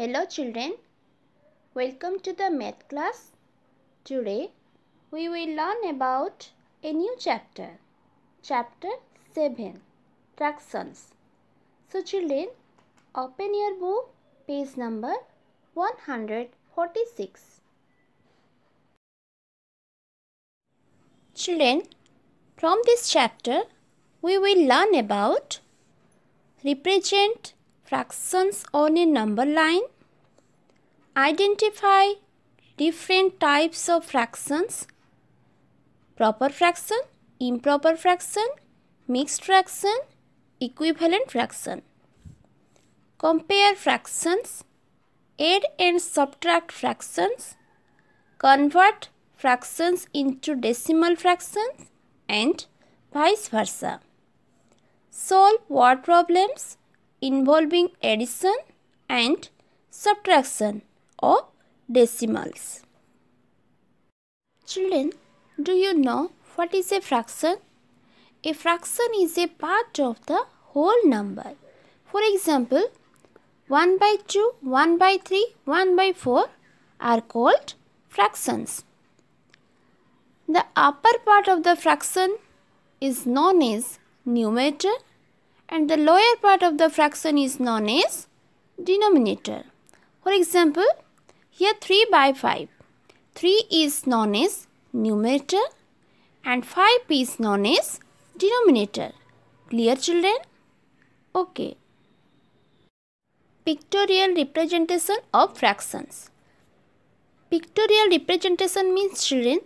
Hello children, welcome to the math class. Today we will learn about a new chapter, chapter 7, fractions. So children, open your book, page number 146. Children, from this chapter we will learn about represent fractions on a number line. Identify different types of fractions. Proper fraction, improper fraction, mixed fraction, equivalent fraction. Compare fractions, add and subtract fractions, convert fractions into decimal fractions and vice versa. Solve word problems involving addition and subtraction of decimals. Children, do you know what is a fraction? A fraction is a part of the whole number. For example, 1 by 2, 1 by 3, 1 by 4 are called fractions. The upper part of the fraction is known as numerator and the lower part of the fraction is known as denominator. For example, here 3 by 5. 3 is known as numerator and 5 is known as denominator. Clear children? Okay. Pictorial representation of fractions. Pictorial representation means children,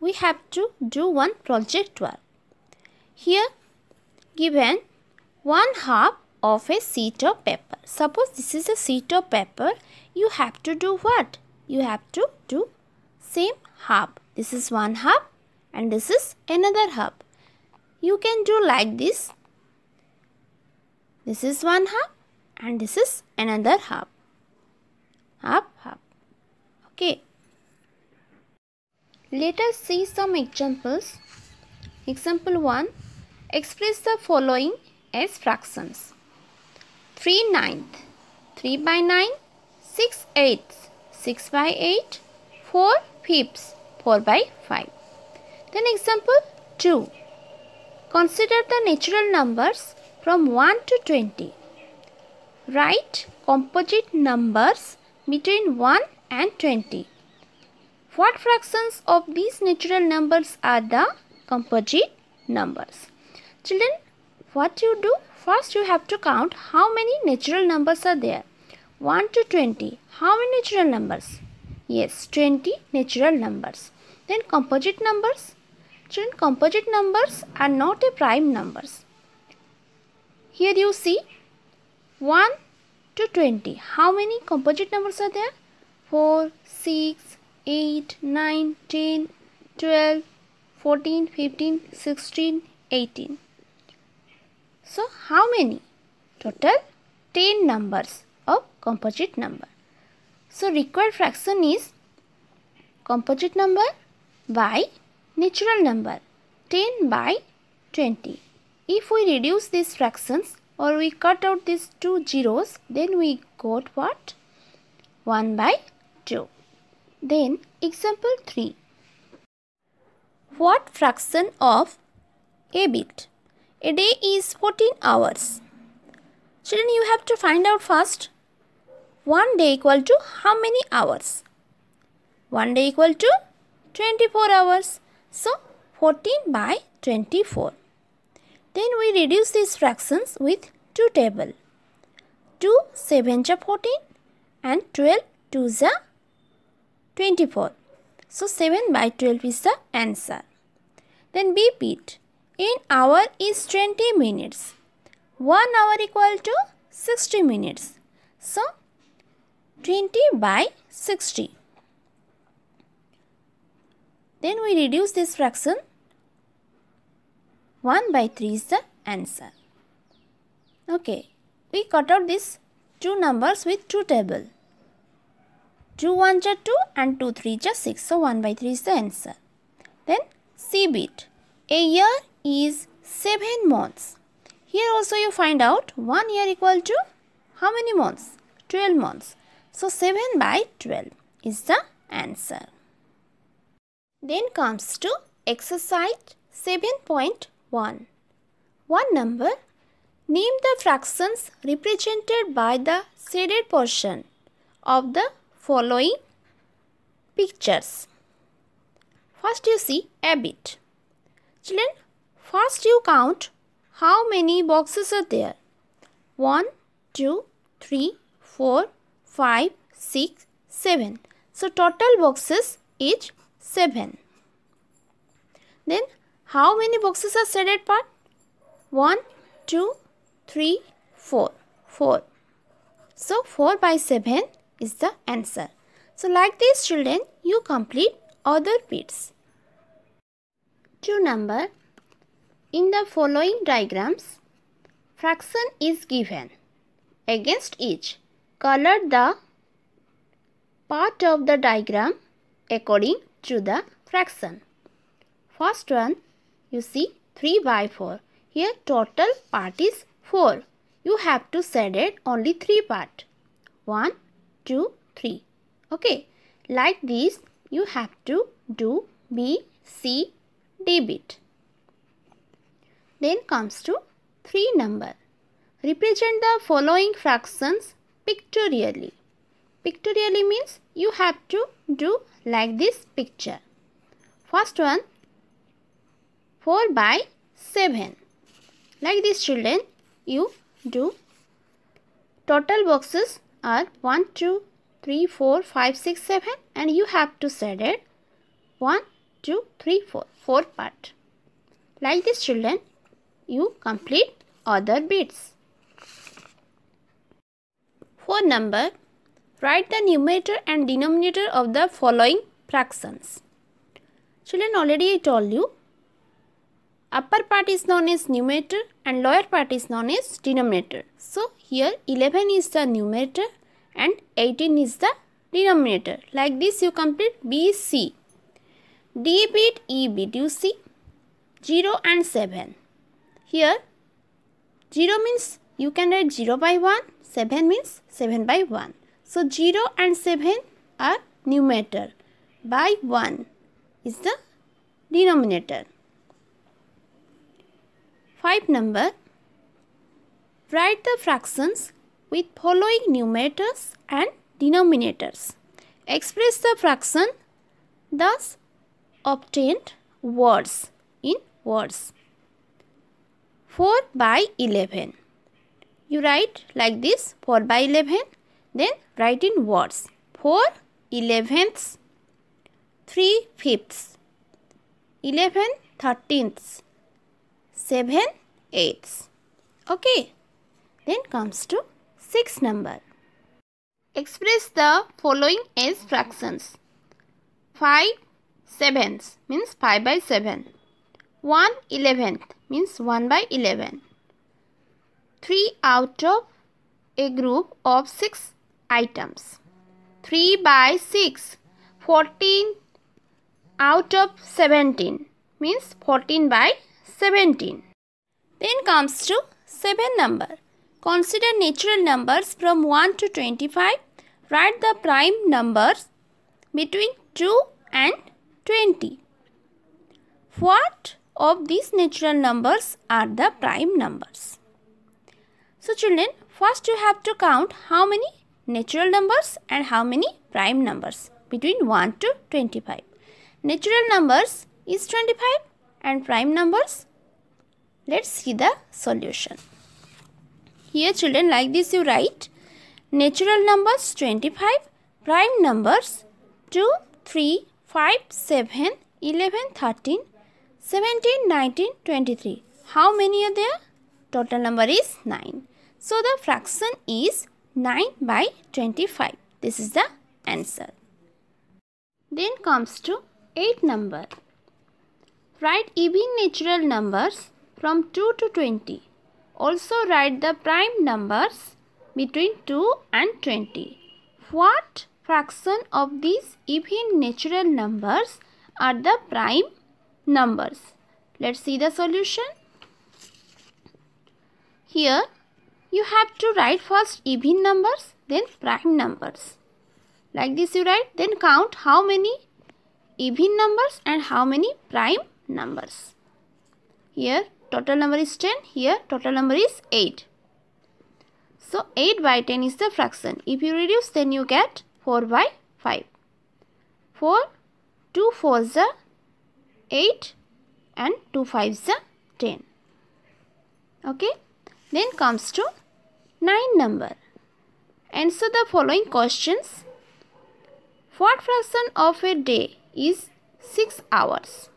we have to do one project work. Here given one half of a sheet of paper. Suppose this is a sheet of paper, you have to do what? You have to do same half. This is one half and this is another half. You can do like this. This is one half and this is another half. Half, half. Okay. Let us see some examples. Example 1. Express the following as fractions. 3 ninth, 3 by 9, 6 eighths, 6 by 8, 4 fifths, 4 by 5. Then example 2. Consider the natural numbers from 1 to 20. Write composite numbers between 1 and 20. What fractions of these natural numbers are the composite numbers? Children, what you do? First you have to count how many natural numbers are there. 1 to 20. How many natural numbers? Yes, 20 natural numbers. Then composite numbers? Children, composite numbers are not a prime numbers. Here you see 1 to 20. How many composite numbers are there? 4, 6, 8, 9, 10, 12, 14, 15, 16, 18. So how many? Total 10 numbers of composite number. So required fraction is composite number by natural number 10 by 20. If we reduce these fractions or we cut out these two zeros then we got what? 1 by 2. Then example 3. What fraction of a bit? A day is 14 hours. Children, you have to find out first. One day equal to how many hours? One day equal to 24 hours. So, 14 by 24. Then we reduce these fractions with 2 table. 2 7 ja 14 and 12 2 ja 24. So 7 by 12 is the answer. Then be beat an hour is 20 minutes. 1 hour equal to 60 minutes. So, 20 by 60. Then we reduce this fraction. 1 by 3 is the answer. Okay, we cut out these two numbers with two table. 2 1 is 2 and 2 3 is 6. So 1 by 3 is the answer. Then C bit. A year is 7 months. Here also you find out 1 year equal to how many months? 12 months. So 7 by 12 is the answer. Then comes to exercise 7.1. One number. Name the fractions represented by the shaded portion of the following pictures. First you see a bit. Children, first you count how many boxes are there. 1, 2, 3, 4, 5, 6, 7. So total boxes is 7. Then how many boxes are set part? 1, 2, 3, 4. 4. So 4 by 7 is the answer. So like this children you complete other bits. 2 number. In the following diagrams, fraction is given. Against each, color the part of the diagram according to the fraction. First one, you see 3 by 4. Here total part is 4. You have to set it only 3 part. 1, 2, 3. Okay. Like this, you have to do B, C, debit. Then comes to 3 number. Represent the following fractions pictorially. Pictorially means you have to do like this picture. First one 4 by 7. Like this children you do. Total boxes are 1, 2, 3, 4, 5, 6, 7 and you have to set it 1, two, three, four, four part. Like this children, you complete other beads. For number, write the numerator and denominator of the following fractions. Children already I told you, upper part is known as numerator and lower part is known as denominator. So here 11 is the numerator and 18 is the denominator. Like this you complete BC. D bit, E bit. You see 0 and 7. Here 0 means you can write 0 by 1, 7 means 7 by 1. So 0 and 7 are numerator by 1 is the denominator. 5 number Write the fractions with following numerators and denominators. Express the fraction thus obtained words in words. 4 by 11. You write like this 4 by 11 then write in words. 4 elevenths, 3 fifths, 11 thirteenths, 7 eighths. Okay. Then comes to 6 number. Express the following as fractions. 5 Sevenths means 5 by 7. 1 eleventh means 1 by 11. 3 out of a group of 6 items. 3 by 6, 14 out of 17 means 14 by 17. Then comes to 7 number. Consider natural numbers from 1 to 25. Write the prime numbers between 2 and 20. What of these natural numbers are the prime numbers? So children, first you have to count how many natural numbers and how many prime numbers between 1 to 25. Natural numbers is 25 and prime numbers. Let's see the solution. Here children like this you write natural numbers 25, prime numbers 2, 3, 5, 7, 11, 13, 17, 19, 23. How many are there? Total number is 9. So the fraction is 9 by 25. This is the answer. Then comes to 8 number. Write even natural numbers from 2 to 20. Also write the prime numbers between 2 and 20. What fraction of these even natural numbers are the prime numbers. Let's see the solution. Here you have to write first even numbers then prime numbers. Like this you write then count how many even numbers and how many prime numbers. Here total number is 10, here total number is 8. So 8 by 10 is the fraction. If you reduce then you get 4 by 5. 4, 2 4 are 8 and 2 5 are 10. Okay. Then comes to 9 number. Answer the following questions. What fraction of a day is 6 hours?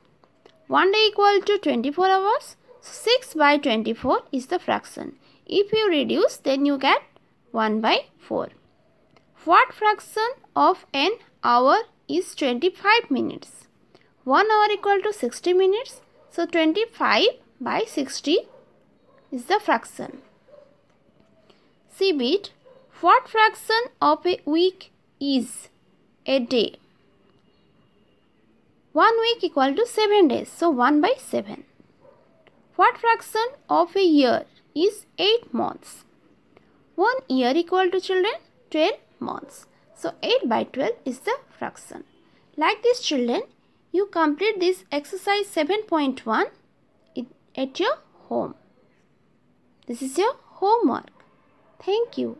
1 day equal to 24 hours. 6 by 24 is the fraction. If you reduce then you get 1 by 4. What fraction of an hour is 25 minutes? 1 hour equal to 60 minutes. So 25 by 60 is the fraction. See bit. What fraction of a week is a day? 1 week equal to 7 days. So 1 by 7. What fraction of a year is 8 months? 1 year equal to children 12 months. So 8 by 12 is the fraction. Like this children, you complete this exercise 7.1 at your home. This is your homework. Thank you.